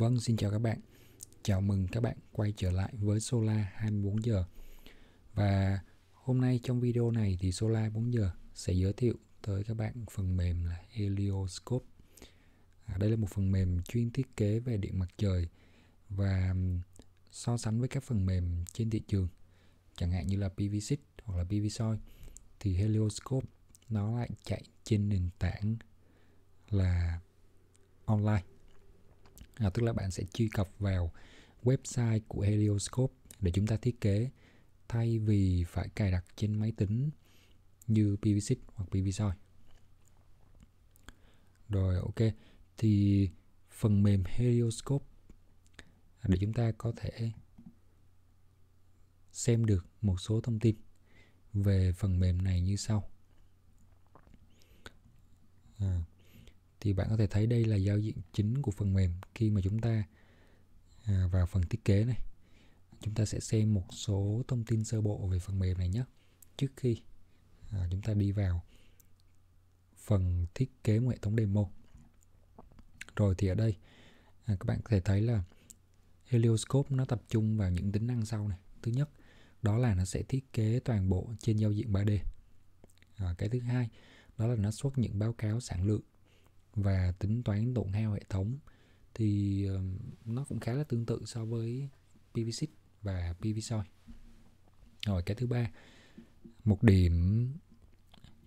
Vâng, xin chào các bạn. Chào mừng các bạn quay trở lại với Solar 24 giờ. Và hôm nay trong video này thì Solar 24 giờ sẽ giới thiệu tới các bạn phần mềm là Helioscope. À, đây là một phần mềm chuyên thiết kế về điện mặt trời và so sánh với các phần mềm trên thị trường chẳng hạn như là pv hoặc là PVSoi thì Helioscope nó lại chạy trên nền tảng là online à, tức là bạn sẽ truy cập vào website của Helioscope để chúng ta thiết kế thay vì phải cài đặt trên máy tính như PVSIT hoặc PVSOI. Rồi ok, thì phần mềm Helioscope à, để chúng ta có thể xem được một số thông tin về phần mềm này như sau. À, thì bạn có thể thấy đây là giao diện chính của phần mềm khi mà chúng ta à, vào phần thiết kế này chúng ta sẽ xem một số thông tin sơ bộ về phần mềm này nhé trước khi à, chúng ta đi vào phần thiết kế một hệ thống demo rồi thì ở đây à, các bạn có thể thấy là Helioscope nó tập trung vào những tính năng sau này thứ nhất đó là nó sẽ thiết kế toàn bộ trên giao diện 3D à, cái thứ hai đó là nó xuất những báo cáo sản lượng và tính toán tổn hao hệ thống thì nó cũng khá là tương tự so với pv và PV Rồi cái thứ ba, một điểm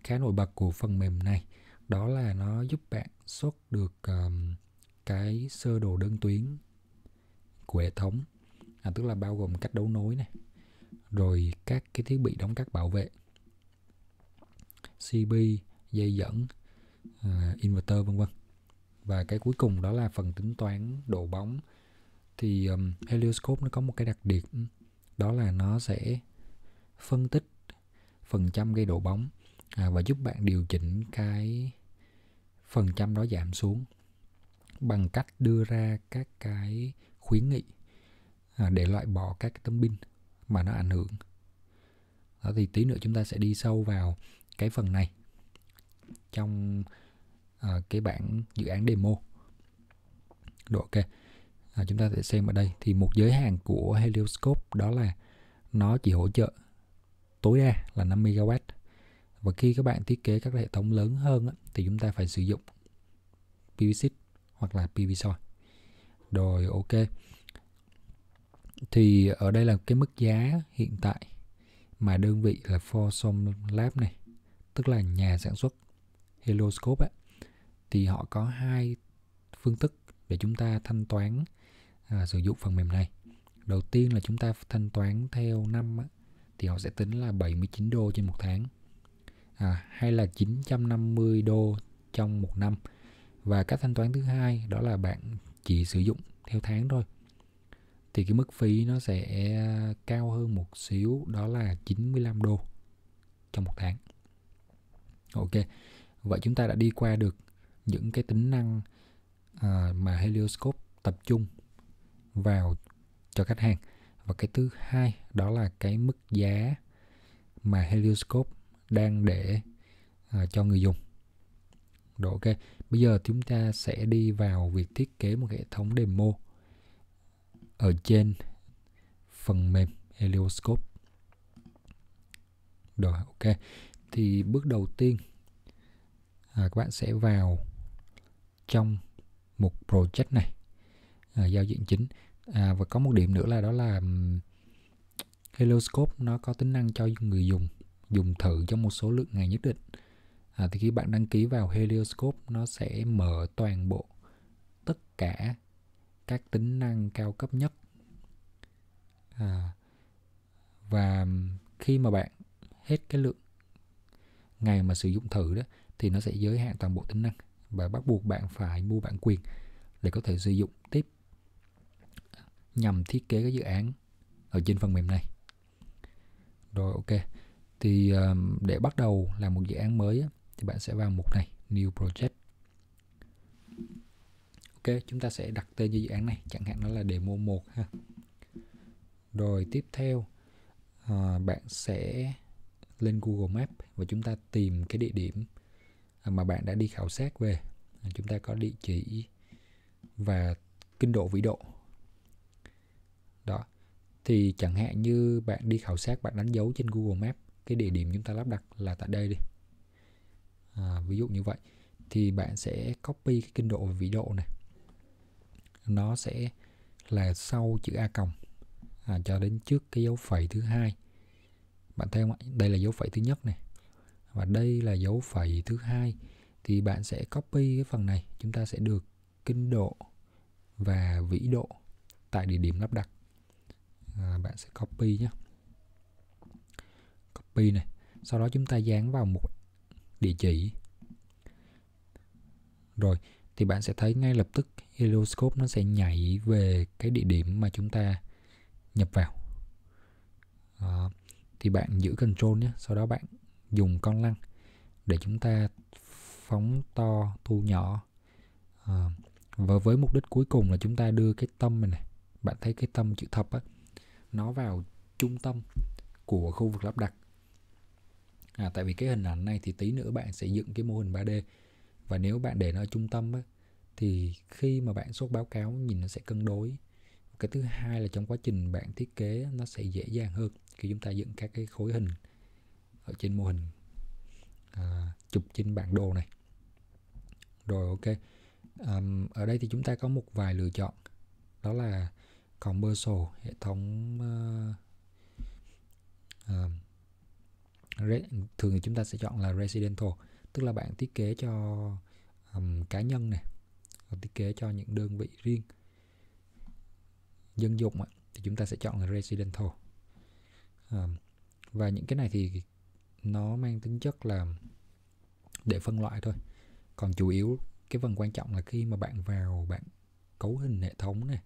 khá nổi bật của phần mềm này đó là nó giúp bạn xuất được um, cái sơ đồ đơn tuyến của hệ thống, à, tức là bao gồm cách đấu nối này, rồi các cái thiết bị đóng cắt bảo vệ, CB, dây dẫn uh, inverter vân vân và cái cuối cùng đó là phần tính toán độ bóng thì um, helioscope nó có một cái đặc điểm ừ, đó là nó sẽ phân tích phần trăm gây độ bóng à, và giúp bạn điều chỉnh cái phần trăm đó giảm xuống bằng cách đưa ra các cái khuyến nghị à, để loại bỏ các cái tấm pin mà nó ảnh hưởng đó thì tí nữa chúng ta sẽ đi sâu vào cái phần này trong À, cái bản dự án demo rồi ok à, chúng ta sẽ xem ở đây thì một giới hạn của Helioscope đó là nó chỉ hỗ trợ tối đa là 5 MW và khi các bạn thiết kế các hệ thống lớn hơn thì chúng ta phải sử dụng PVSIT hoặc là PVSOI rồi ok thì ở đây là cái mức giá hiện tại mà đơn vị là Forsom Lab này tức là nhà sản xuất helioscope ấy, thì họ có hai phương thức để chúng ta thanh toán à, sử dụng phần mềm này đầu tiên là chúng ta thanh toán theo năm á, thì họ sẽ tính là 79 đô trên một tháng à, hay là 950 đô trong một năm và cách thanh toán thứ hai đó là bạn chỉ sử dụng theo tháng thôi thì cái mức phí nó sẽ à, cao hơn một xíu đó là 95 đô trong một tháng ok vậy chúng ta đã đi qua được những cái tính năng à, mà Helioscope tập trung vào cho khách hàng và cái thứ hai đó là cái mức giá mà Helioscope đang để à, cho người dùng. Rồi ok, bây giờ chúng ta sẽ đi vào việc thiết kế một hệ thống demo ở trên phần mềm Helioscope. Rồi ok. Thì bước đầu tiên à, các bạn sẽ vào trong một project này à, giao diện chính à, và có một điểm nữa là đó là Heloscope nó có tính năng cho người dùng dùng thử trong một số lượng ngày nhất định à, thì khi bạn đăng ký vào Helioscope nó sẽ mở toàn bộ tất cả các tính năng cao cấp nhất à, và khi mà bạn hết cái lượng ngày mà sử dụng thử đó thì nó sẽ giới hạn toàn bộ tính năng và bắt buộc bạn phải mua bản quyền để có thể sử dụng tiếp nhằm thiết kế cái dự án ở trên phần mềm này rồi ok thì ờ, để bắt đầu làm một dự án mới thì bạn sẽ vào mục này new project ok chúng ta sẽ đặt tên cho dự án này chẳng hạn nó là demo 1 ha rồi tiếp theo à, bạn sẽ lên Google Maps và chúng ta tìm cái địa điểm mà bạn đã đi khảo sát về chúng ta có địa chỉ và kinh độ vĩ độ đó thì chẳng hạn như bạn đi khảo sát bạn đánh dấu trên Google Maps cái địa điểm chúng ta lắp đặt là tại đây đi à, ví dụ như vậy thì bạn sẽ copy cái kinh độ và vĩ độ này nó sẽ là sau chữ a còng à, cho đến trước cái dấu phẩy thứ hai bạn thấy không ạ đây là dấu phẩy thứ nhất này và đây là dấu phẩy thứ hai thì bạn sẽ copy cái phần này chúng ta sẽ được kinh độ và vĩ độ tại địa điểm lắp đặt à, bạn sẽ copy nhé copy này sau đó chúng ta dán vào một địa chỉ rồi thì bạn sẽ thấy ngay lập tức Heloscope nó sẽ nhảy về cái địa điểm mà chúng ta nhập vào à, thì bạn giữ control nhé sau đó bạn dùng con lăn để chúng ta phóng to thu nhỏ à, và với mục đích cuối cùng là chúng ta đưa cái tâm này, này bạn thấy cái tâm chữ thập á nó vào trung tâm của khu vực lắp đặt à, tại vì cái hình ảnh này thì tí nữa bạn sẽ dựng cái mô hình 3D và nếu bạn để nó ở trung tâm á, thì khi mà bạn xuất báo cáo nhìn nó sẽ cân đối cái thứ hai là trong quá trình bạn thiết kế nó sẽ dễ dàng hơn khi chúng ta dựng các cái khối hình ở trên mô hình à, chụp trên bản đồ này rồi ok um, ở đây thì chúng ta có một vài lựa chọn đó là commercial hệ thống uh, uh, re- thường thì chúng ta sẽ chọn là residential tức là bạn thiết kế cho um, cá nhân này thiết kế cho những đơn vị riêng dân dụng thì chúng ta sẽ chọn là residential um, và những cái này thì nó mang tính chất là để phân loại thôi còn chủ yếu cái phần quan trọng là khi mà bạn vào bạn cấu hình hệ thống này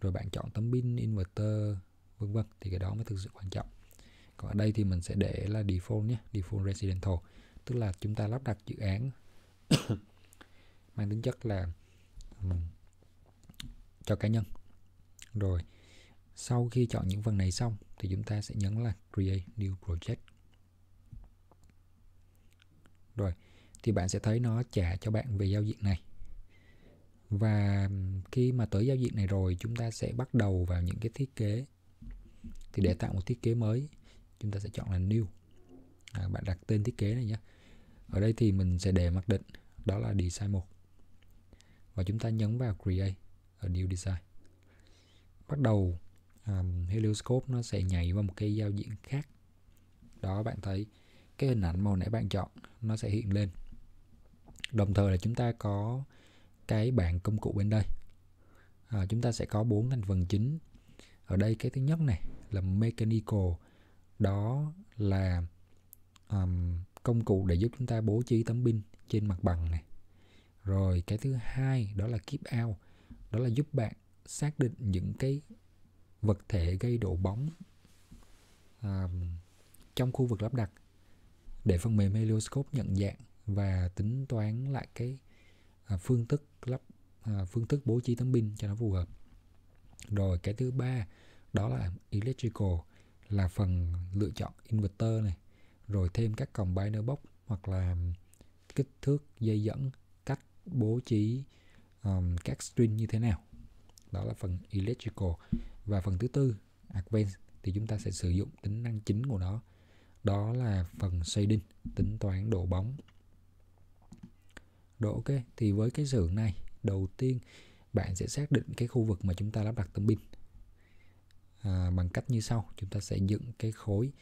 rồi bạn chọn tấm pin inverter vân vân thì cái đó mới thực sự quan trọng còn ở đây thì mình sẽ để là default nhé default residential tức là chúng ta lắp đặt dự án mang tính chất là cho cá nhân rồi sau khi chọn những phần này xong thì chúng ta sẽ nhấn là create new project rồi thì bạn sẽ thấy nó trả cho bạn về giao diện này và khi mà tới giao diện này rồi chúng ta sẽ bắt đầu vào những cái thiết kế thì để tạo một thiết kế mới chúng ta sẽ chọn là new à, bạn đặt tên thiết kế này nhé ở đây thì mình sẽ để mặc định đó là design 1 và chúng ta nhấn vào create ở new design bắt đầu um, helioscope nó sẽ nhảy vào một cái giao diện khác đó bạn thấy cái hình ảnh màu nãy bạn chọn nó sẽ hiện lên đồng thời là chúng ta có cái bảng công cụ bên đây à, chúng ta sẽ có bốn thành phần chính ở đây cái thứ nhất này là mechanical đó là um, công cụ để giúp chúng ta bố trí tấm pin trên mặt bằng này rồi cái thứ hai đó là keep out đó là giúp bạn xác định những cái vật thể gây độ bóng um, trong khu vực lắp đặt để phần mềm Helioscope nhận dạng và tính toán lại cái à, phương thức lắp à, phương thức bố trí tấm pin cho nó phù hợp rồi cái thứ ba đó là electrical là phần lựa chọn inverter này rồi thêm các còng combiner box hoặc là kích thước dây dẫn cách bố trí um, các string như thế nào đó là phần electrical và phần thứ tư advanced thì chúng ta sẽ sử dụng tính năng chính của nó đó là phần xây đinh tính toán độ bóng độ ok thì với cái xưởng này đầu tiên bạn sẽ xác định cái khu vực mà chúng ta lắp đặt tấm pin à, bằng cách như sau chúng ta sẽ dựng cái khối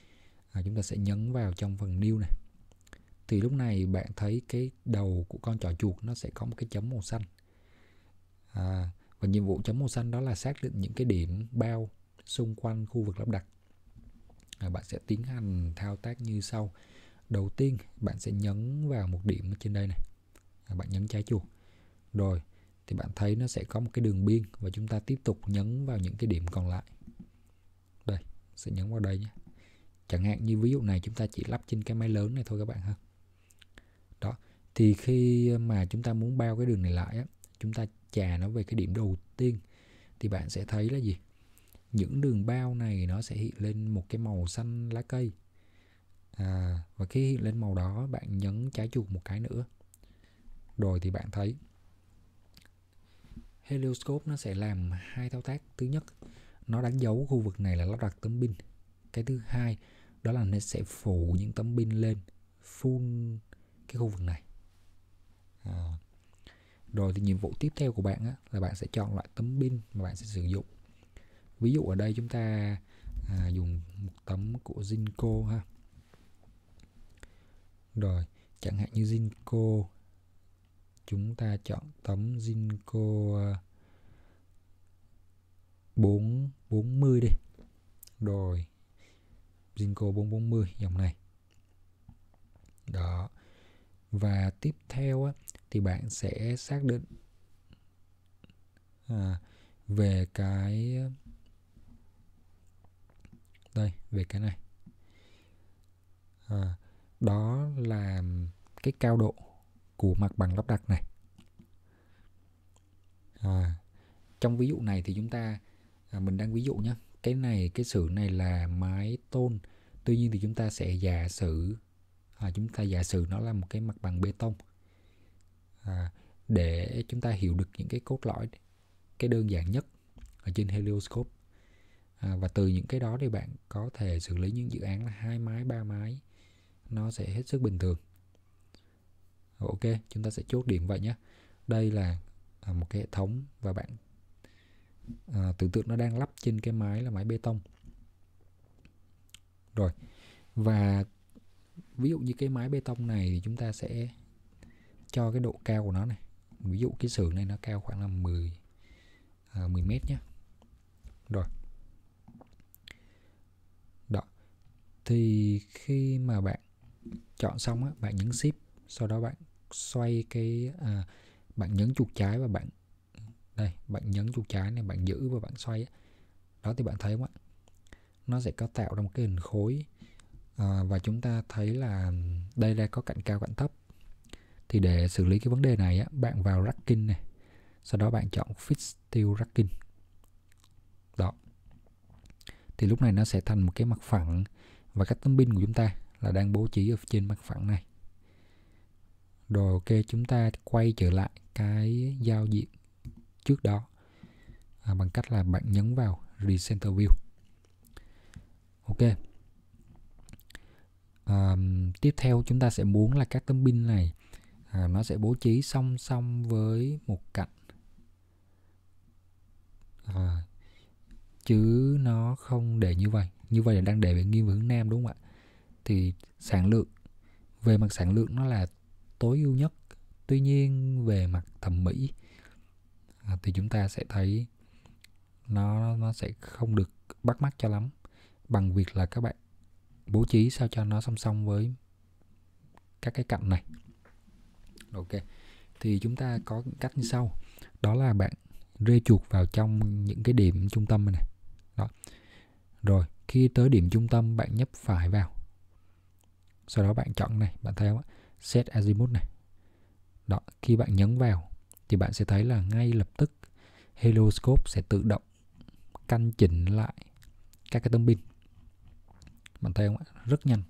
à, chúng ta sẽ nhấn vào trong phần new này thì lúc này bạn thấy cái đầu của con trỏ chuột nó sẽ có một cái chấm màu xanh à, và nhiệm vụ chấm màu xanh đó là xác định những cái điểm bao xung quanh khu vực lắp đặt bạn sẽ tiến hành thao tác như sau đầu tiên bạn sẽ nhấn vào một điểm ở trên đây này à, bạn nhấn trái chuột rồi thì bạn thấy nó sẽ có một cái đường biên và chúng ta tiếp tục nhấn vào những cái điểm còn lại đây sẽ nhấn vào đây nhé chẳng hạn như ví dụ này chúng ta chỉ lắp trên cái máy lớn này thôi các bạn ha đó thì khi mà chúng ta muốn bao cái đường này lại á chúng ta chà nó về cái điểm đầu tiên thì bạn sẽ thấy là gì những đường bao này nó sẽ hiện lên một cái màu xanh lá cây à, và khi hiện lên màu đó bạn nhấn trái chuột một cái nữa rồi thì bạn thấy Helioscope nó sẽ làm hai thao tác thứ nhất nó đánh dấu khu vực này là lắp đặt tấm pin cái thứ hai đó là nó sẽ phủ những tấm pin lên phun cái khu vực này à. rồi thì nhiệm vụ tiếp theo của bạn á, là bạn sẽ chọn loại tấm pin mà bạn sẽ sử dụng ví dụ ở đây chúng ta à, dùng một tấm của Zinco ha rồi chẳng hạn như Zinco chúng ta chọn tấm Zinco 4 à, 40 đi rồi Zinco 440 dòng này đó và tiếp theo á, thì bạn sẽ xác định à, về cái đây về cái này à, đó là cái cao độ của mặt bằng lắp đặt này à, trong ví dụ này thì chúng ta à, mình đang ví dụ nhé cái này cái sử này là mái tôn tuy nhiên thì chúng ta sẽ giả sử à, chúng ta giả sử nó là một cái mặt bằng bê tông à, để chúng ta hiểu được những cái cốt lõi cái đơn giản nhất ở trên helioscope à, và từ những cái đó thì bạn có thể xử lý những dự án là hai máy ba máy nó sẽ hết sức bình thường ok chúng ta sẽ chốt điểm vậy nhé đây là à, một cái hệ thống và bạn à, tưởng tượng nó đang lắp trên cái máy là máy bê tông rồi và ví dụ như cái máy bê tông này thì chúng ta sẽ cho cái độ cao của nó này ví dụ cái xưởng này nó cao khoảng là 10 à, 10 mét nhé rồi thì khi mà bạn chọn xong á bạn nhấn ship sau đó bạn xoay cái à, bạn nhấn chuột trái và bạn đây bạn nhấn chuột trái này bạn giữ và bạn xoay đó thì bạn thấy không ạ nó sẽ có tạo ra một cái hình khối à, và chúng ta thấy là đây đây có cạnh cao cạnh thấp thì để xử lý cái vấn đề này á, bạn vào racking này sau đó bạn chọn fix steel racking đó thì lúc này nó sẽ thành một cái mặt phẳng và các tấm pin của chúng ta là đang bố trí ở trên mặt phẳng này rồi ok chúng ta quay trở lại cái giao diện trước đó à, bằng cách là bạn nhấn vào recenter view ok à, tiếp theo chúng ta sẽ muốn là các tấm pin này à, nó sẽ bố trí song song với một cạnh à, chứ nó không để như vậy như vậy là đang để về nghiêng về hướng nam đúng không ạ thì sản lượng về mặt sản lượng nó là tối ưu nhất tuy nhiên về mặt thẩm mỹ à, thì chúng ta sẽ thấy nó nó sẽ không được bắt mắt cho lắm bằng việc là các bạn bố trí sao cho nó song song với các cái cạnh này ok thì chúng ta có cách như sau đó là bạn rê chuột vào trong những cái điểm trung tâm này đó rồi khi tới điểm trung tâm bạn nhấp phải vào sau đó bạn chọn này bạn thấy không set Azimuth này đó khi bạn nhấn vào thì bạn sẽ thấy là ngay lập tức heloscope sẽ tự động căn chỉnh lại các cái tấm pin bạn thấy không ạ rất nhanh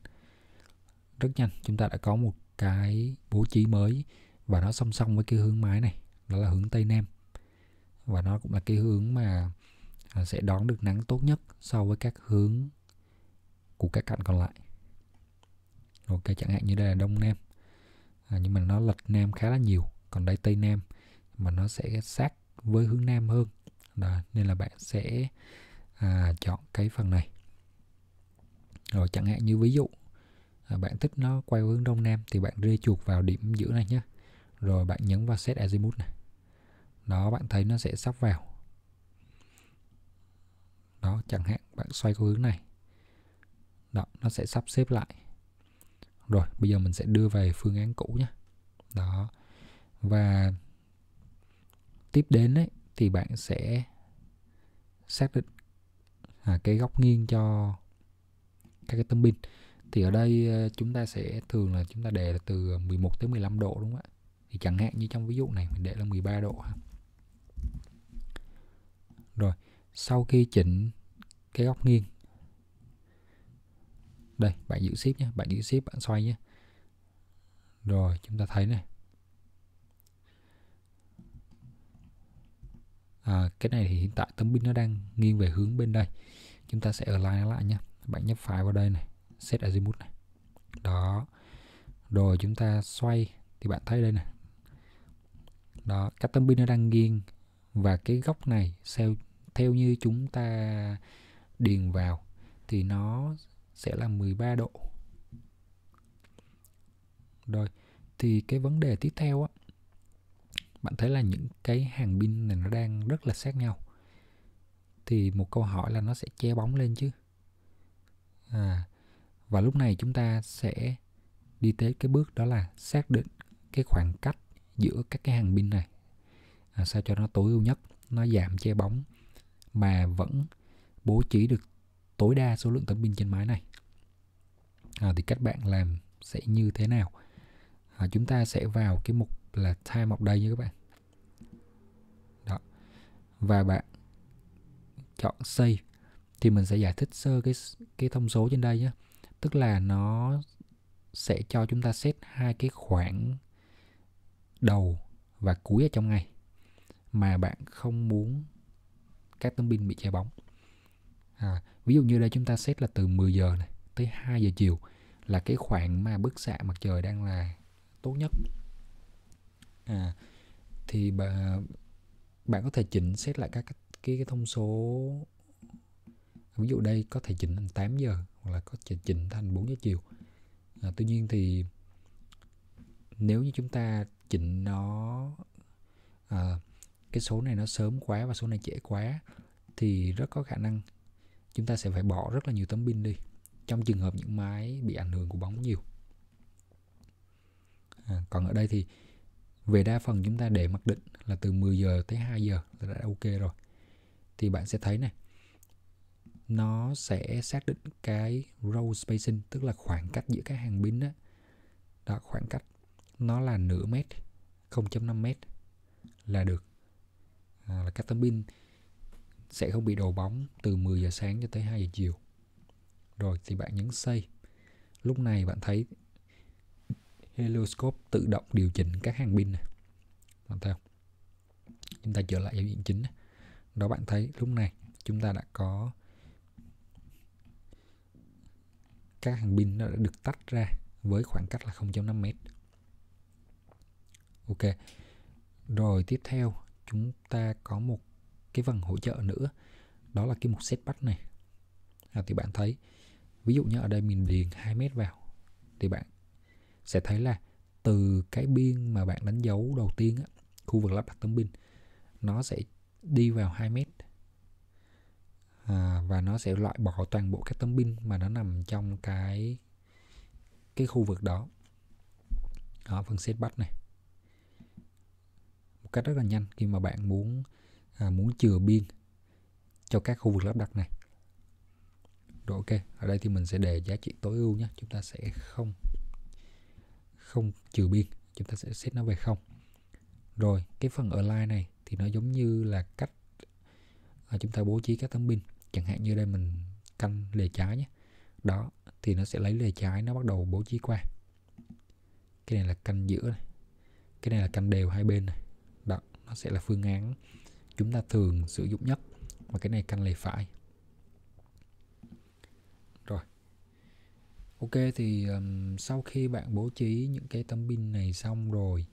rất nhanh chúng ta đã có một cái bố trí mới và nó song song với cái hướng mái này đó là hướng tây nam và nó cũng là cái hướng mà sẽ đón được nắng tốt nhất so với các hướng của các cạnh còn lại ok chẳng hạn như đây là đông nam à, nhưng mà nó lệch nam khá là nhiều còn đây tây nam mà nó sẽ sát với hướng nam hơn Đó, nên là bạn sẽ à, chọn cái phần này rồi chẳng hạn như ví dụ à, bạn thích nó quay hướng đông nam thì bạn rê chuột vào điểm giữa này nhé rồi bạn nhấn vào set azimuth này đó bạn thấy nó sẽ sắp vào đó chẳng hạn bạn xoay theo hướng này đó nó sẽ sắp xếp lại rồi bây giờ mình sẽ đưa về phương án cũ nhé đó và tiếp đến ấy, thì bạn sẽ xác định à, cái góc nghiêng cho các cái tấm pin thì ở đây ờ, chúng ta sẽ thường là chúng ta để là từ 11 tới 15 độ đúng không ạ thì chẳng hạn như trong ví dụ này mình để là 13 độ ha. rồi sau khi chỉnh cái góc nghiêng đây bạn giữ ship nhé bạn giữ ship bạn xoay nhé rồi chúng ta thấy này à, cái này thì hiện tại tấm pin nó đang nghiêng về hướng bên đây chúng ta sẽ align nó lại nhé bạn nhấp phải vào đây này set azimuth này đó rồi chúng ta xoay thì bạn thấy đây này đó các tấm pin nó đang nghiêng và cái góc này sao theo như chúng ta điền vào thì nó sẽ là 13 độ rồi thì cái vấn đề tiếp theo á bạn thấy là những cái hàng pin này nó đang rất là sát nhau thì một câu hỏi là nó sẽ che bóng lên chứ à và lúc này chúng ta sẽ đi tới cái bước đó là xác định cái khoảng cách giữa các cái hàng pin này à, sao cho nó tối ưu nhất nó giảm che bóng mà vẫn bố trí được tối đa số lượng tấm pin trên máy này à, thì các bạn làm sẽ như thế nào à, chúng ta sẽ vào cái mục là time of day nha các bạn đó và bạn chọn save thì mình sẽ giải thích sơ cái cái thông số trên đây nhé tức là nó sẽ cho chúng ta set hai cái khoảng đầu và cuối ở trong ngày mà bạn không muốn các tấm pin bị che bóng à, ví dụ như đây chúng ta xét là từ 10 giờ này tới 2 giờ chiều là cái khoảng mà bức xạ mặt trời đang là tốt nhất à, thì bà, bạn có thể chỉnh xét lại các cái, cái, thông số ví dụ đây có thể chỉnh thành 8 giờ hoặc là có thể chỉnh thành 4 giờ chiều à, tuy nhiên thì nếu như chúng ta chỉnh nó à, cái số này nó sớm quá và số này trễ quá thì rất có khả năng chúng ta sẽ phải bỏ rất là nhiều tấm pin đi trong trường hợp những máy bị ảnh hưởng của bóng nhiều à, còn ở đây thì về đa phần chúng ta để mặc định là từ 10 giờ tới 2 giờ là đã ok rồi thì bạn sẽ thấy này nó sẽ xác định cái row spacing tức là khoảng cách giữa các hàng pin đó. đó khoảng cách nó là nửa mét 0.5 mét là được Ờ, là các tấm pin sẽ không bị đổ bóng từ 10 giờ sáng cho tới 2 giờ chiều. Rồi thì bạn nhấn xây. Lúc này bạn thấy Helioscope tự động điều chỉnh các hàng pin này. Bạn thấy không? Chúng ta trở lại giao diện chính. Đó bạn thấy lúc này chúng ta đã có các hàng pin nó đã được tách ra với khoảng cách là 0.5 m. Ok. Rồi tiếp theo chúng ta có một cái phần hỗ trợ nữa đó là cái mục setback này à, thì bạn thấy ví dụ như ở đây mình điền 2 mét vào thì bạn sẽ thấy là từ cái biên mà bạn đánh dấu đầu tiên á, khu vực lắp đặt tấm pin nó sẽ đi vào 2 mét à, và nó sẽ loại bỏ toàn bộ các tấm pin mà nó nằm trong cái cái khu vực đó, đó phần setback này một cách rất là nhanh khi mà bạn muốn à, muốn chừa biên cho các khu vực lắp đặt này rồi ok ở đây thì mình sẽ đề giá trị tối ưu nhé chúng ta sẽ không không trừ biên chúng ta sẽ set nó về không rồi cái phần align này thì nó giống như là cách à, chúng ta bố trí các tấm pin chẳng hạn như đây mình canh lề trái nhé đó thì nó sẽ lấy lề trái nó bắt đầu bố trí qua cái này là canh giữa này cái này là canh đều hai bên này sẽ là phương án chúng ta thường sử dụng nhất và cái này canh lề phải rồi ok thì um, sau khi bạn bố trí những cái tấm pin này xong rồi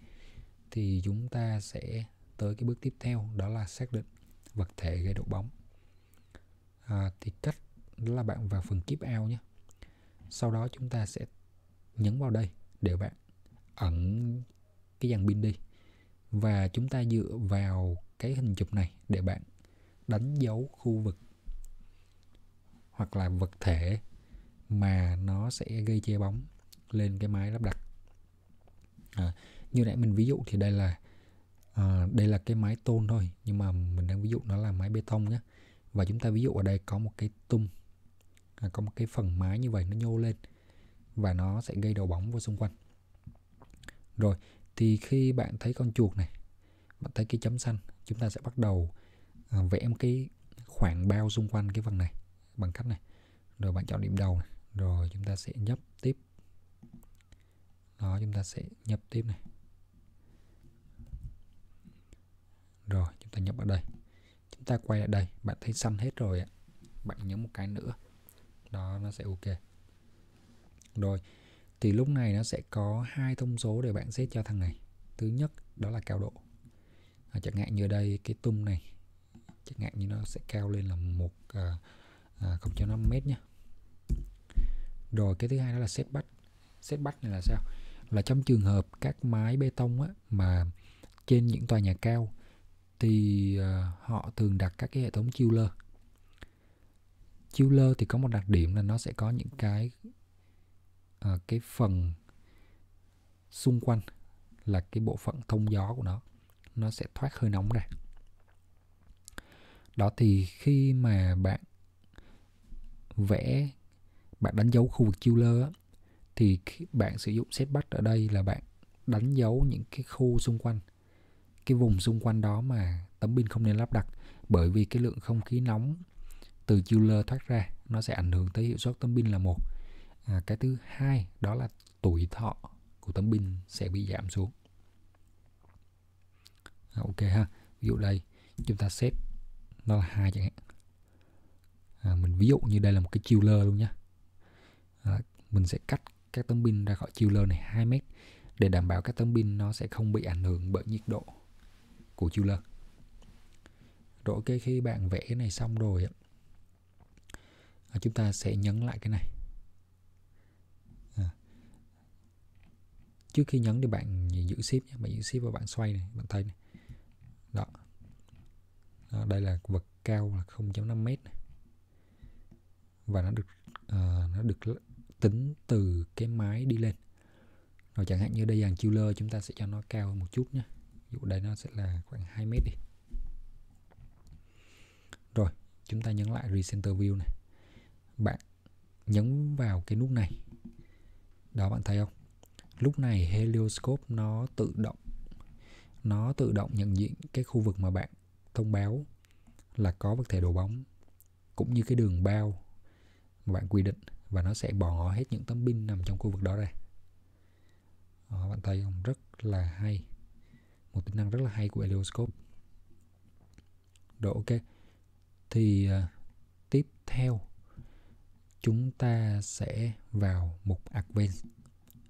thì chúng ta sẽ tới cái bước tiếp theo đó là xác định vật thể gây độ bóng à, thì cách đó là bạn vào phần keep out nhé sau đó chúng ta sẽ nhấn vào đây để bạn ẩn cái dàn pin đi và chúng ta dựa vào cái hình chụp này để bạn đánh dấu khu vực hoặc là vật thể mà nó sẽ gây che bóng lên cái máy lắp đặt à, như nãy mình ví dụ thì đây là à, đây là cái máy tôn thôi nhưng mà mình đang ví dụ nó là máy bê tông nhé và chúng ta ví dụ ở đây có một cái tung à, có một cái phần mái như vậy nó nhô lên và nó sẽ gây đầu bóng vào xung quanh rồi thì khi bạn thấy con chuột này bạn thấy cái chấm xanh chúng ta sẽ bắt đầu à, vẽ một cái khoảng bao xung quanh cái phần này bằng cách này rồi bạn chọn điểm đầu này. rồi chúng ta sẽ nhấp tiếp đó chúng ta sẽ nhấp tiếp này rồi chúng ta nhấp ở đây chúng ta quay lại đây bạn thấy xanh hết rồi ạ bạn nhấn một cái nữa đó nó sẽ ok rồi thì lúc này nó sẽ có hai thông số để bạn xét cho thằng này thứ nhất đó là cao độ à, chẳng hạn như đây cái tung này chẳng hạn như nó sẽ cao lên là một à, à, 0.5 mét nhé rồi cái thứ hai đó là set bắt set bắt này là sao là trong trường hợp các mái bê tông á, mà trên những tòa nhà cao thì à, họ thường đặt các cái hệ thống chiêu lơ chiêu lơ thì có một đặc điểm là nó sẽ có những cái Ờ, cái phần xung quanh là cái bộ phận thông gió của nó nó sẽ thoát hơi nóng ra đó thì khi mà bạn vẽ bạn đánh dấu khu vực chiller á, thì bạn sử dụng setback ở đây là bạn đánh dấu những cái khu xung quanh cái vùng xung quanh đó mà tấm pin không nên lắp đặt bởi vì cái lượng không khí nóng từ chiller thoát ra nó sẽ ảnh hưởng tới hiệu suất tấm pin là một à, cái thứ hai đó là tuổi thọ của tấm pin sẽ bị giảm xuống à, ok ha ví dụ đây chúng ta set nó là hai chẳng hạn à, mình ví dụ như đây là một cái chiller luôn nhá à, mình sẽ cắt các tấm pin ra khỏi chiller này 2 mét để đảm bảo các tấm pin nó sẽ không bị ảnh hưởng bởi nhiệt độ của chiller rồi ok khi bạn vẽ cái này xong rồi à, chúng ta sẽ nhấn lại cái này trước khi nhấn thì bạn giữ ship nhé bạn giữ ship và bạn xoay này bạn thấy này đó, đó đây là vật cao là 0.5 mét này. và nó được uh, nó được tính từ cái máy đi lên rồi chẳng hạn như đây dàn lơ chúng ta sẽ cho nó cao hơn một chút nhé dụ đây nó sẽ là khoảng 2 mét đi rồi chúng ta nhấn lại recenter view này bạn nhấn vào cái nút này đó bạn thấy không lúc này helioscope nó tự động nó tự động nhận diện cái khu vực mà bạn thông báo là có vật thể đổ bóng cũng như cái đường bao mà bạn quy định và nó sẽ bỏ hết những tấm pin nằm trong khu vực đó ra đó, ờ, bạn thấy không rất là hay một tính năng rất là hay của helioscope độ ok thì uh, tiếp theo chúng ta sẽ vào mục advanced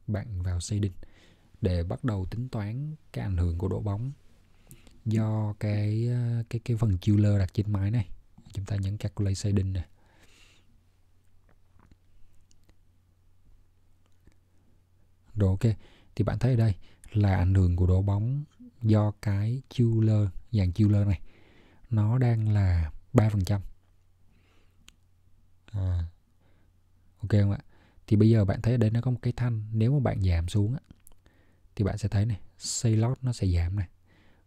bạn vào xây seeding để bắt đầu tính toán cái ảnh hưởng của độ bóng do cái ờ, cái cái phần chiêu lơ đặt trên máy này chúng ta nhấn calculate shading này rồi ok thì bạn thấy ở đây là ảnh hưởng của độ bóng do cái chiêu lơ dàn chiêu lơ này nó đang là 3% à, ok không ạ thì bây giờ bạn thấy ở đây nó có một cái thanh nếu mà bạn giảm xuống á, thì bạn sẽ thấy này xây lót nó sẽ giảm này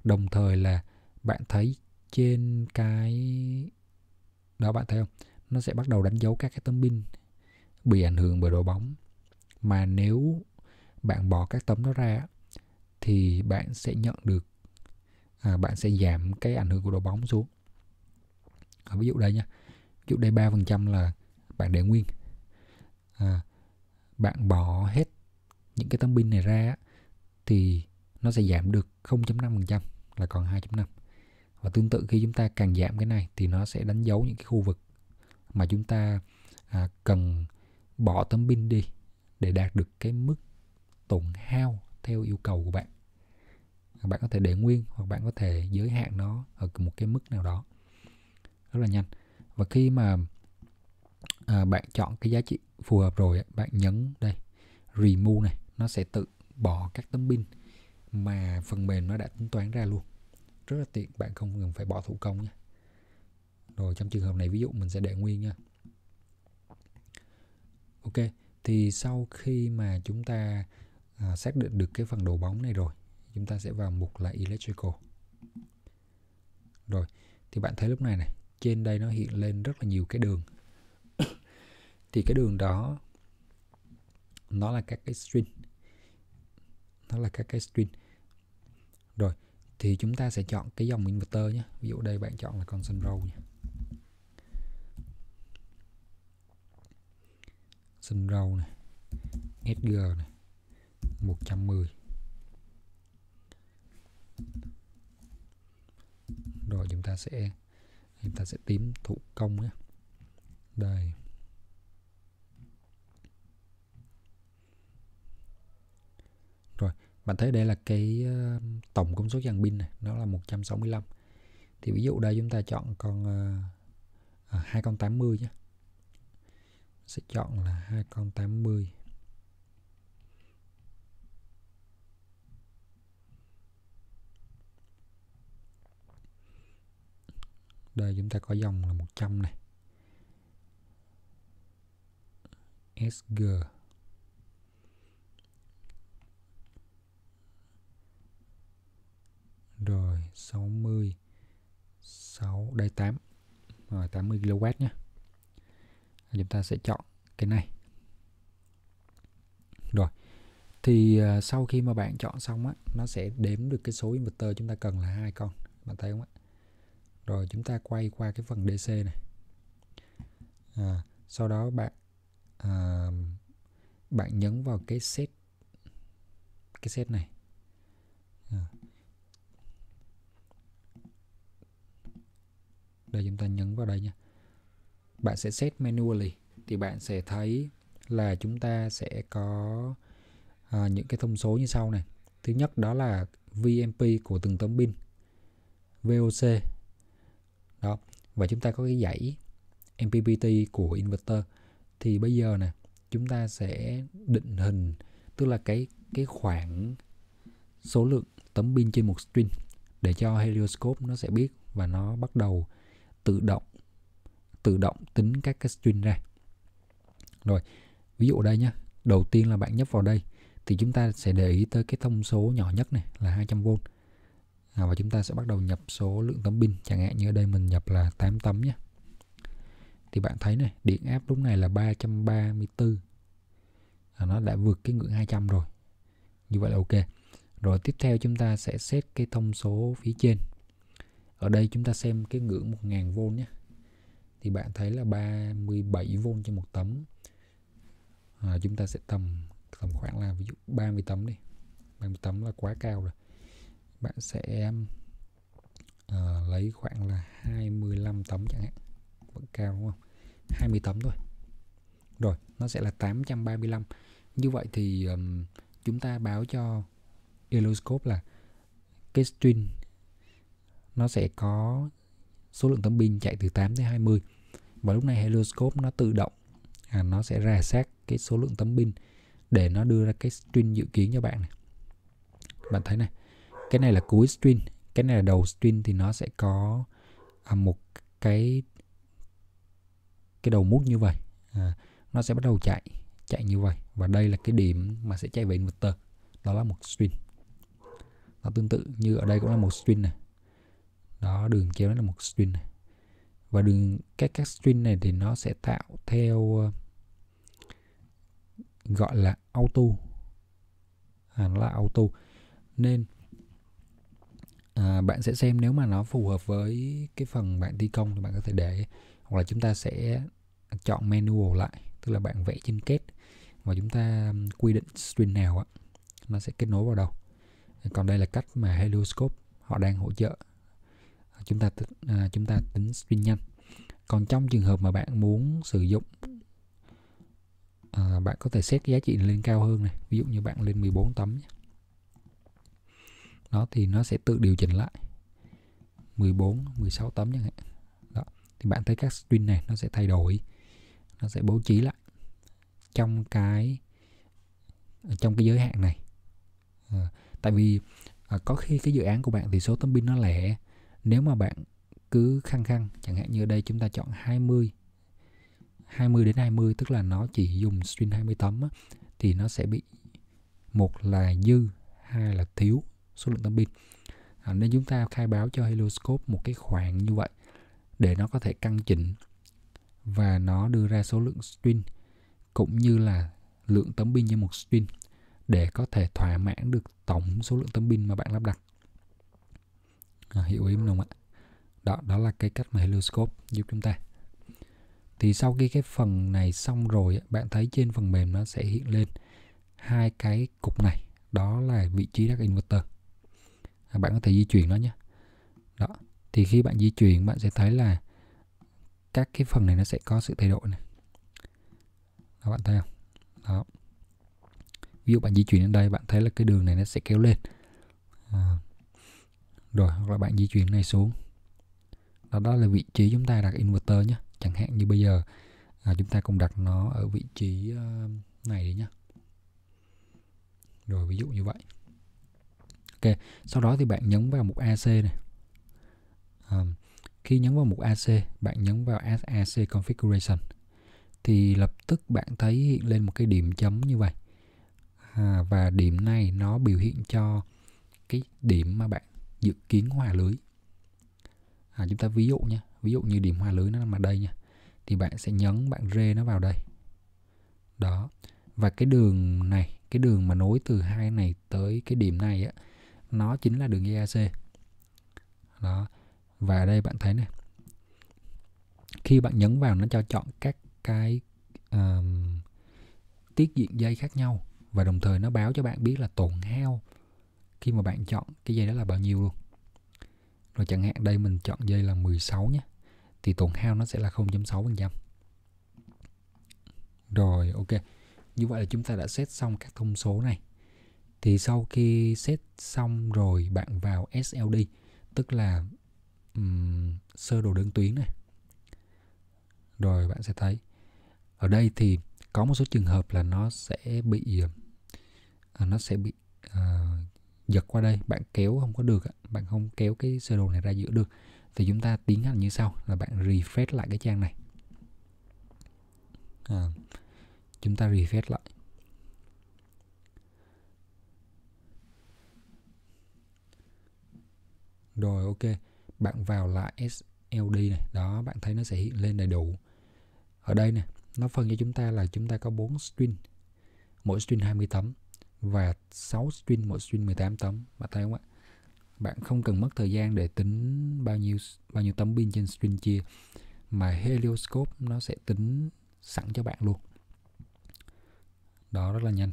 đồng thời là bạn thấy trên cái đó bạn thấy không nó sẽ bắt đầu đánh dấu các cái tấm pin bị ảnh hưởng bởi đội bóng mà nếu bạn bỏ các tấm đó ra thì bạn sẽ nhận được à, bạn sẽ giảm cái ảnh hưởng của đội bóng xuống ở à, ví dụ đây nha ví dụ đây ba phần trăm là bạn để nguyên à, bạn bỏ hết những cái tấm pin này ra thì nó sẽ giảm được 0.5% là còn 2.5 và tương tự khi chúng ta càng giảm cái này thì nó sẽ đánh dấu những cái khu vực mà chúng ta à, cần bỏ tấm pin đi để đạt được cái mức tổn hao theo yêu cầu của bạn bạn có thể để nguyên hoặc bạn có thể giới hạn nó ở một cái mức nào đó rất là nhanh và khi mà à, bạn chọn cái giá trị phù hợp rồi bạn nhấn đây remove này nó sẽ tự bỏ các tấm pin mà phần mềm nó đã tính toán ra luôn rất là tiện bạn không cần phải bỏ thủ công nhé rồi trong trường hợp này ví dụ mình sẽ để nguyên nha ok thì sau khi mà chúng ta à, xác định được cái phần đồ bóng này rồi chúng ta sẽ vào mục là electrical rồi thì bạn thấy lúc này này trên đây nó hiện lên rất là nhiều cái đường thì cái đường đó nó là các cái string nó là các cái string rồi thì chúng ta sẽ chọn cái dòng inverter nhé ví dụ đây bạn chọn là con row nhé row này SG này 110 rồi chúng ta sẽ chúng ta sẽ tím thủ công nhé đây bạn thấy đây là cái ờ, tổng công suất dàn pin này nó là 165 thì ví dụ đây chúng ta chọn con ờ, à, hai à, 2080 nhé sẽ chọn là hai con 2080 đây chúng ta có dòng là 100 này SG rồi 60 6 đây 8 rồi 80 kW nhé chúng ta sẽ chọn cái này rồi thì uh, sau khi mà bạn chọn xong á nó sẽ đếm được cái số inverter chúng ta cần là hai con bạn thấy không ạ rồi chúng ta quay qua cái phần DC này à, sau đó bạn à, bạn nhấn vào cái set cái set này đây chúng ta nhấn vào đây nha bạn sẽ set manually thì bạn sẽ thấy là chúng ta sẽ có à, những cái thông số như sau này thứ nhất đó là VMP của từng tấm pin VOC đó và chúng ta có cái dãy MPPT của inverter thì bây giờ nè chúng ta sẽ định hình tức là cái cái khoảng số lượng tấm pin trên một string để cho helioscope nó sẽ biết và nó bắt đầu tự động tự động tính các cái string ra rồi ví dụ đây nhé đầu tiên là bạn nhấp vào đây thì chúng ta sẽ để ý tới cái thông số nhỏ nhất này là 200V à, và chúng ta sẽ bắt đầu nhập số lượng tấm pin chẳng hạn như ở đây mình nhập là 8 tấm nhé thì bạn thấy này điện áp lúc này là 334 à, nó đã vượt cái ngưỡng 200 rồi như vậy là ok rồi tiếp theo chúng ta sẽ set cái thông số phía trên ở đây chúng ta xem cái ngưỡng 1000V nhé thì bạn thấy là 37V trên một tấm à, chúng ta sẽ tầm tầm khoảng là ví dụ 30 tấm đi 30 tấm là quá cao rồi bạn sẽ uh, lấy khoảng là 25 tấm chẳng hạn vẫn cao đúng không 20 tấm thôi rồi nó sẽ là 835 như vậy thì um, chúng ta báo cho Eloscope là cái string nó sẽ có số lượng tấm pin chạy từ 8 tới 20 và lúc này Helioscope nó tự động à, nó sẽ ra sát cái số lượng tấm pin để nó đưa ra cái string dự kiến cho bạn này bạn thấy này cái này là cuối string cái này là đầu string thì nó sẽ có à, một cái cái đầu mút như vậy à, nó sẽ bắt đầu chạy chạy như vậy và đây là cái điểm mà sẽ chạy về inverter đó là một string nó tương tự như ở đây cũng là một string này đó đường treo đó là một string này và đường các các string này thì nó sẽ tạo theo ờ, gọi là auto à, nó là auto nên à, bạn sẽ xem nếu mà nó phù hợp với cái phần bạn thi công thì bạn có thể để hoặc là chúng ta sẽ chọn manual lại tức là bạn vẽ trên kết và chúng ta quy định string nào á nó sẽ kết nối vào đâu còn đây là cách mà Helioscope họ đang hỗ trợ chúng ta à, chúng ta tính spin nhanh còn trong trường hợp mà bạn muốn sử dụng à, bạn có thể xét giá trị lên cao hơn này ví dụ như bạn lên 14 tấm nhé. đó thì nó sẽ tự điều chỉnh lại 14 16 tấm chẳng hạn đó thì bạn thấy các spin này nó sẽ thay đổi nó sẽ bố trí lại trong cái trong cái giới hạn này à, tại vì à, có khi cái dự án của bạn thì số tấm pin nó lẻ nếu mà bạn cứ khăng khăng chẳng hạn như ở đây chúng ta chọn 20 20 đến 20 tức là nó chỉ dùng string 20 tấm á, thì nó sẽ bị một là dư hai là thiếu số lượng tấm pin à, nên chúng ta khai báo cho Heloscope một cái khoảng như vậy để nó có thể căn chỉnh và nó đưa ra số lượng string cũng như là lượng tấm pin trên một string để có thể thỏa mãn được tổng số lượng tấm pin mà bạn lắp đặt à, hiểu ý mình không ạ đó đó là cái cách mà Helioscope giúp chúng ta thì sau khi cái phần này xong rồi bạn thấy trên phần mềm nó sẽ hiện lên hai cái cục này đó là vị trí các inverter à, bạn có thể di chuyển nó nhé đó thì khi bạn di chuyển bạn sẽ thấy là các cái phần này nó sẽ có sự thay đổi này đó bạn thấy không đó ví dụ bạn di chuyển đến đây bạn thấy là cái đường này nó sẽ kéo lên à, rồi hoặc là bạn di chuyển này xuống đó, đó là vị trí chúng ta đặt inverter nhé chẳng hạn như bây giờ à, chúng ta cùng đặt nó ở vị trí ờ, này đi nhé rồi ví dụ như vậy ok sau đó thì bạn nhấn vào mục AC này à, khi nhấn vào mục AC bạn nhấn vào AC configuration thì lập tức bạn thấy hiện lên một cái điểm chấm như vậy à, và điểm này nó biểu hiện cho cái điểm mà bạn dự kiến hòa lưới à, chúng ta ví dụ nhé ví dụ như điểm hòa lưới nó nằm ở đây nha thì bạn sẽ nhấn bạn rê nó vào đây đó và cái đường này cái đường mà nối từ hai này tới cái điểm này á nó chính là đường EAC đó và ở đây bạn thấy này khi bạn nhấn vào nó cho chọn các cái um, tiết diện dây khác nhau và đồng thời nó báo cho bạn biết là tổn hao khi mà bạn chọn cái dây đó là bao nhiêu luôn rồi chẳng hạn đây mình chọn dây là 16 nhé thì tổn hao nó sẽ là 0.6% rồi ok như vậy là chúng ta đã set xong các thông số này thì sau khi set xong rồi bạn vào SLD tức là um, sơ đồ đơn tuyến này rồi bạn sẽ thấy ở đây thì có một số trường hợp là nó sẽ bị à, nó sẽ bị uh, giật qua đây bạn kéo không có được bạn không kéo cái sơ đồ này ra giữa được thì chúng ta tiến hành như sau là bạn refresh lại cái trang này à, chúng ta refresh lại rồi ok bạn vào lại SLD này đó bạn thấy nó sẽ hiện lên đầy đủ ở đây nè nó phân cho chúng ta là chúng ta có 4 string mỗi string 20 tấm và 6 string một string 18 tấm và thấy không ạ bạn không cần mất thời gian để tính bao nhiêu bao nhiêu tấm pin trên string chia mà Helioscope nó sẽ tính sẵn cho bạn luôn đó rất là nhanh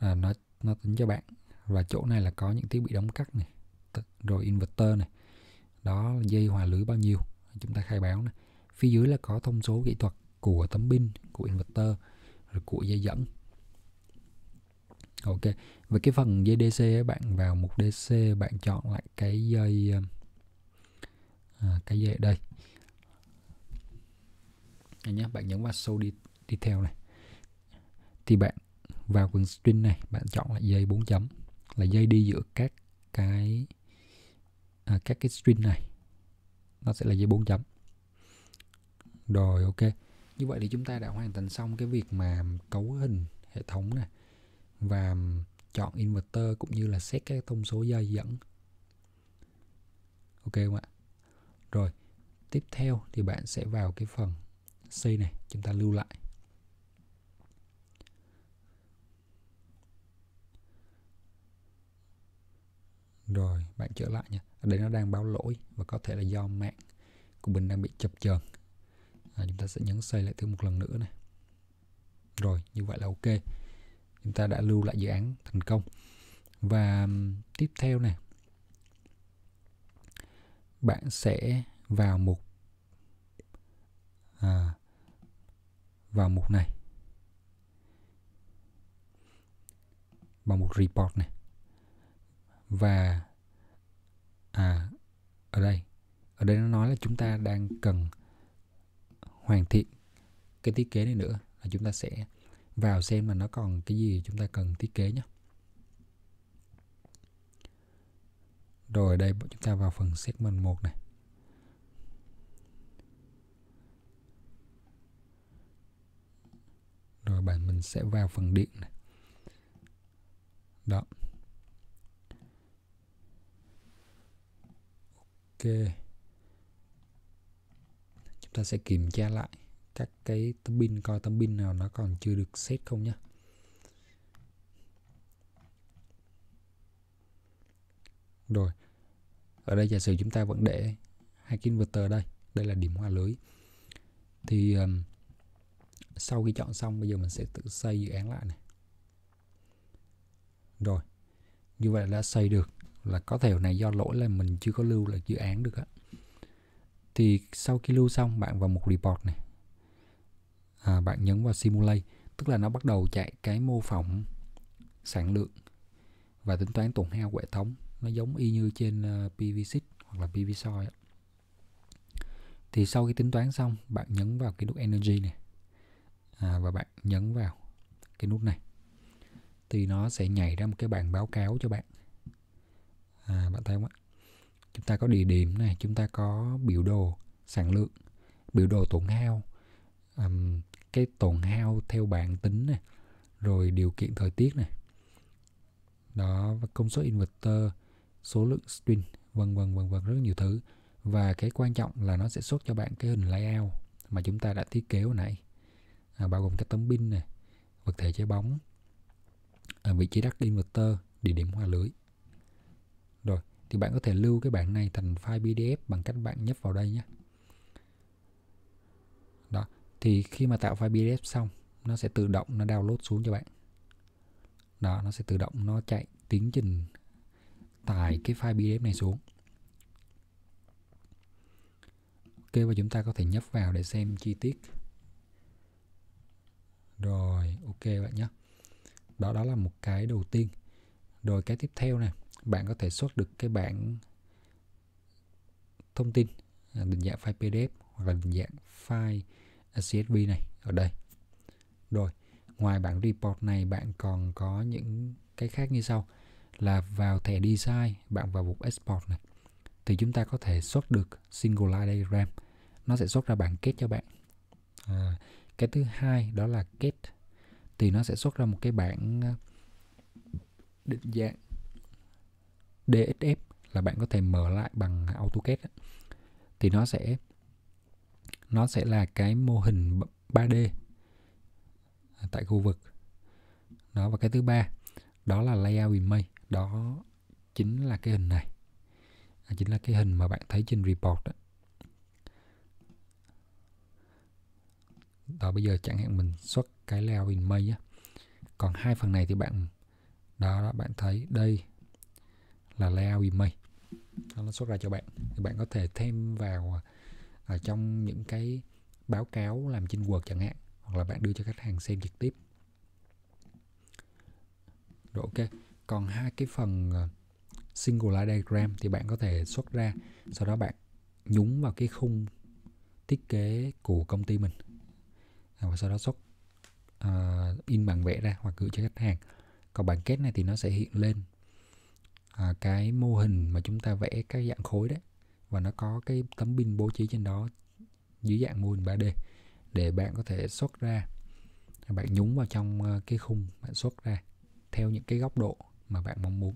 là nó nó tính cho bạn và chỗ này là có những thiết bị đóng cắt này rồi inverter này đó là dây hòa lưới bao nhiêu chúng ta khai báo này phía dưới là có thông số kỹ thuật của tấm pin của inverter rồi của dây dẫn ok Với cái phần dây DC ấy, bạn vào mục DC bạn chọn lại cái dây ờ, à, cái dây ở đây Này nhé bạn nhấn vào show đi detail này thì bạn vào phần string này bạn chọn lại dây 4 chấm là dây đi giữa các cái à, các cái string này nó sẽ là dây 4 chấm rồi ok như vậy thì chúng ta đã hoàn thành xong cái việc mà cấu hình hệ thống này và chọn inverter cũng như là xét các thông số dây dẫn ok không ạ rồi tiếp theo thì bạn sẽ vào cái phần C này chúng ta lưu lại rồi bạn trở lại nha ở đây nó đang báo lỗi và có thể là do mạng của mình đang bị chập chờn à, chúng ta sẽ nhấn xây lại thêm một lần nữa này rồi như vậy là ok chúng ta đã lưu lại dự án thành công và tiếp theo này bạn sẽ vào mục à, vào mục này vào mục report này và à ở đây ở đây nó nói là chúng ta đang cần hoàn thiện cái thiết kế này nữa là chúng ta sẽ vào xem là nó còn cái gì chúng ta cần thiết kế nhé rồi đây chúng ta vào phần segment 1 này rồi bạn mình sẽ vào phần điện này đó ok chúng ta sẽ kiểm tra lại các cái tấm pin coi tấm pin nào nó còn chưa được set không nhé rồi ở đây giả sử chúng ta vẫn để hai cái inverter đây đây là điểm hòa lưới thì um, sau khi chọn xong bây giờ mình sẽ tự xây dự án lại này rồi như vậy đã xây được là có thể này do lỗi là mình chưa có lưu là dự án được á thì sau khi lưu xong bạn vào một report này à, bạn nhấn vào simulate tức là nó bắt đầu chạy cái mô phỏng sản lượng và tính toán tổn hao hệ thống nó giống y như trên à, PV6 hoặc là PVSoi thì sau khi tính toán xong bạn nhấn vào cái nút energy này à, và bạn nhấn vào cái nút này thì nó sẽ nhảy ra một cái bảng báo cáo cho bạn à, bạn thấy không ạ chúng ta có địa điểm này chúng ta có biểu đồ sản lượng biểu đồ tổn hao um, cái tổn hao theo bản tính này rồi điều kiện thời tiết này đó và công suất inverter số lượng string vân vân vân vân rất nhiều thứ và cái quan trọng là nó sẽ xuất cho bạn cái hình layout mà chúng ta đã thiết kế hồi nãy à, bao gồm các tấm pin này vật thể chế bóng à, vị trí đắc inverter địa điểm hoa lưới rồi thì bạn có thể lưu cái bản này thành file pdf bằng cách bạn nhấp vào đây nhé thì khi mà tạo file pdf xong nó sẽ tự động nó download xuống cho bạn đó nó sẽ tự động nó chạy tiến trình tải cái file pdf này xuống ok và chúng ta có thể nhấp vào để xem chi tiết rồi ok bạn nhé đó đó là một cái đầu tiên rồi cái tiếp theo này bạn có thể xuất được cái bảng thông tin à, định dạng file pdf hoặc là định dạng file csv này ở đây rồi ngoài bảng report này bạn còn có những cái khác như sau là vào thẻ design bạn vào mục export này thì chúng ta có thể xuất được single line diagram nó sẽ xuất ra bảng kết cho bạn à, cái thứ hai đó là kết thì nó sẽ xuất ra một cái bảng ờ, định dạng DXF là bạn có thể mở lại bằng AutoCAD thì nó sẽ nó sẽ là cái mô hình 3D tại khu vực đó và cái thứ ba đó là layout in mây đó chính là cái hình này à, chính là cái hình mà bạn thấy trên report đó. đó bây giờ chẳng hạn mình xuất cái layout in mây á còn hai phần này thì bạn đó, đó bạn thấy đây là layout in mây nó xuất ra cho bạn thì bạn có thể thêm vào ở trong những cái báo cáo làm trên Word chẳng hạn hoặc là bạn đưa cho khách hàng xem trực tiếp rồi ok còn hai cái phần ờ, singular diagram thì bạn có thể xuất ra sau đó bạn nhúng vào cái khung thiết kế của công ty mình và sau đó xuất uh, in bằng vẽ ra hoặc gửi cho khách hàng còn bản kết này thì nó sẽ hiện lên uh, cái mô hình mà chúng ta vẽ các dạng khối đấy và nó có cái tấm pin bố trí trên đó dưới dạng mô hình 3D để bạn có thể xuất ra bạn nhúng vào trong ờ, cái khung bạn xuất ra theo những cái góc độ mà bạn mong muốn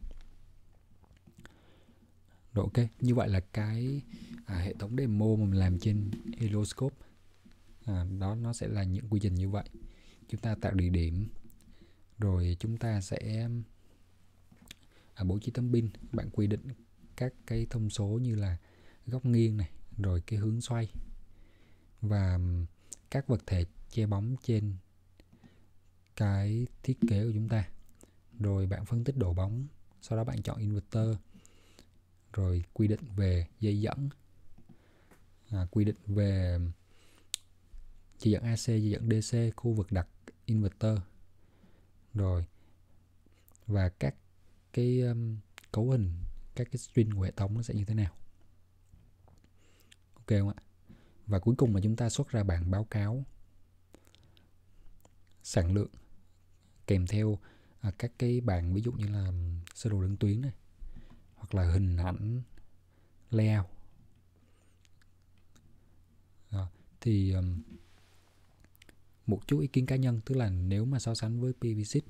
rồi ok như vậy là cái à, hệ thống demo mà mình làm trên Heloscope à, đó nó sẽ là những quy trình như vậy chúng ta tạo địa điểm rồi chúng ta sẽ à, bố trí tấm pin bạn quy định các cái thông số như là góc nghiêng này rồi cái hướng xoay và các vật thể che bóng trên cái thiết kế của chúng ta rồi bạn phân tích độ bóng sau đó bạn chọn inverter rồi quy định về dây dẫn à, quy định về dây dẫn AC dây dẫn DC khu vực đặt inverter rồi và các cái um, cấu hình các cái string của hệ thống nó sẽ như thế nào không ạ? Và cuối cùng là chúng ta xuất ra bảng báo cáo sản lượng kèm theo à, các cái bảng ví dụ như là sơ đồ đường tuyến này hoặc là hình ảnh leo à, thì um, một chút ý kiến cá nhân tức là nếu mà so sánh với PVSIT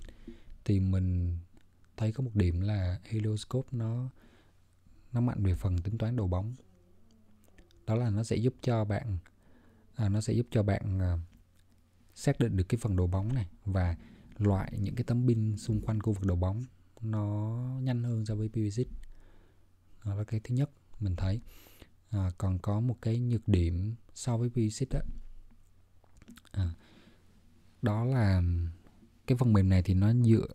thì mình thấy có một điểm là Helioscope nó nó mạnh về phần tính toán đầu bóng đó là nó sẽ giúp cho bạn à, nó sẽ giúp cho bạn à, xác định được cái phần đầu bóng này và loại những cái tấm pin xung quanh khu vực đầu bóng nó nhanh hơn so với PVC đó là cái thứ nhất mình thấy à, còn có một cái nhược điểm so với PVC đó à, đó là cái phần mềm này thì nó dựa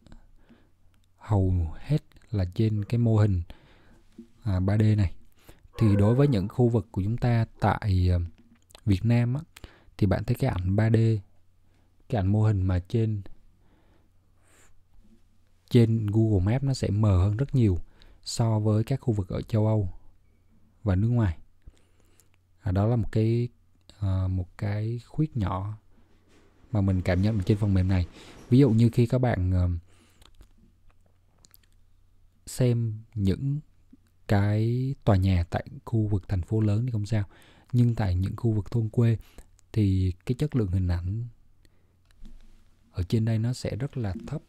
hầu hết là trên cái mô hình à, 3D này thì đối với những khu vực của chúng ta tại ờ, Việt Nam á, thì bạn thấy cái ảnh 3D cái ảnh mô hình mà trên trên Google Maps nó sẽ mờ hơn rất nhiều so với các khu vực ở châu Âu và nước ngoài à, đó là một cái à, một cái khuyết nhỏ mà mình cảm nhận trên phần mềm này ví dụ như khi các bạn à, xem những cái tòa nhà tại khu vực thành phố lớn thì không sao nhưng tại những khu vực thôn quê thì cái chất lượng hình ảnh ở trên đây nó sẽ rất là thấp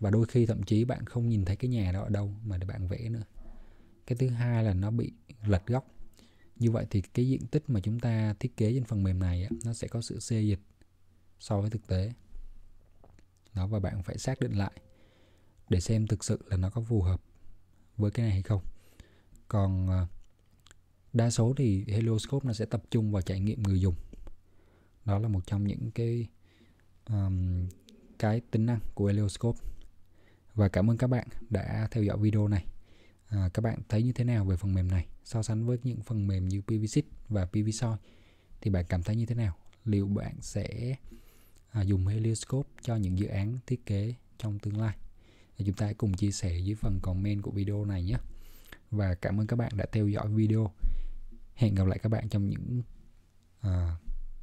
và đôi khi thậm chí bạn không nhìn thấy cái nhà đó ở đâu mà để bạn vẽ nữa cái thứ hai là nó bị lệch góc như vậy thì cái diện tích mà chúng ta thiết kế trên phần mềm này á, nó sẽ có sự xê dịch so với thực tế đó và bạn phải xác định lại để xem thực sự là nó có phù hợp với cái này hay không còn ờ, đa số thì Helioscope nó sẽ tập trung vào trải nghiệm người dùng đó là một trong những cái um, cái tính năng của Helioscope và cảm ơn các bạn đã theo dõi video này à, các bạn thấy như thế nào về phần mềm này so sánh với những phần mềm như PVSIT và PVSoi thì bạn cảm thấy như thế nào liệu bạn sẽ à, dùng Helioscope cho những dự án thiết kế trong tương lai chúng ta hãy cùng chia sẻ dưới phần comment của video này nhé và cảm ơn các bạn đã theo dõi video hẹn gặp lại các bạn trong những à,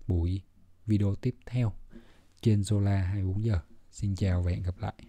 buổi video tiếp theo trên Zola 24 giờ xin chào và hẹn gặp lại